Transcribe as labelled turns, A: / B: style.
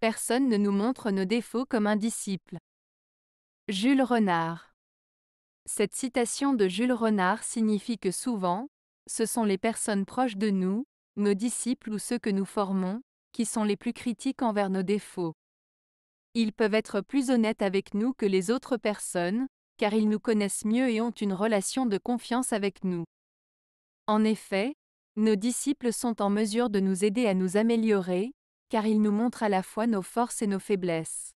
A: Personne ne nous montre nos défauts comme un disciple. Jules Renard. Cette citation de Jules Renard signifie que souvent, ce sont les personnes proches de nous, nos disciples ou ceux que nous formons, qui sont les plus critiques envers nos défauts. Ils peuvent être plus honnêtes avec nous que les autres personnes, car ils nous connaissent mieux et ont une relation de confiance avec nous. En effet, nos disciples sont en mesure de nous aider à nous améliorer, car il nous montre à la fois nos forces et nos faiblesses.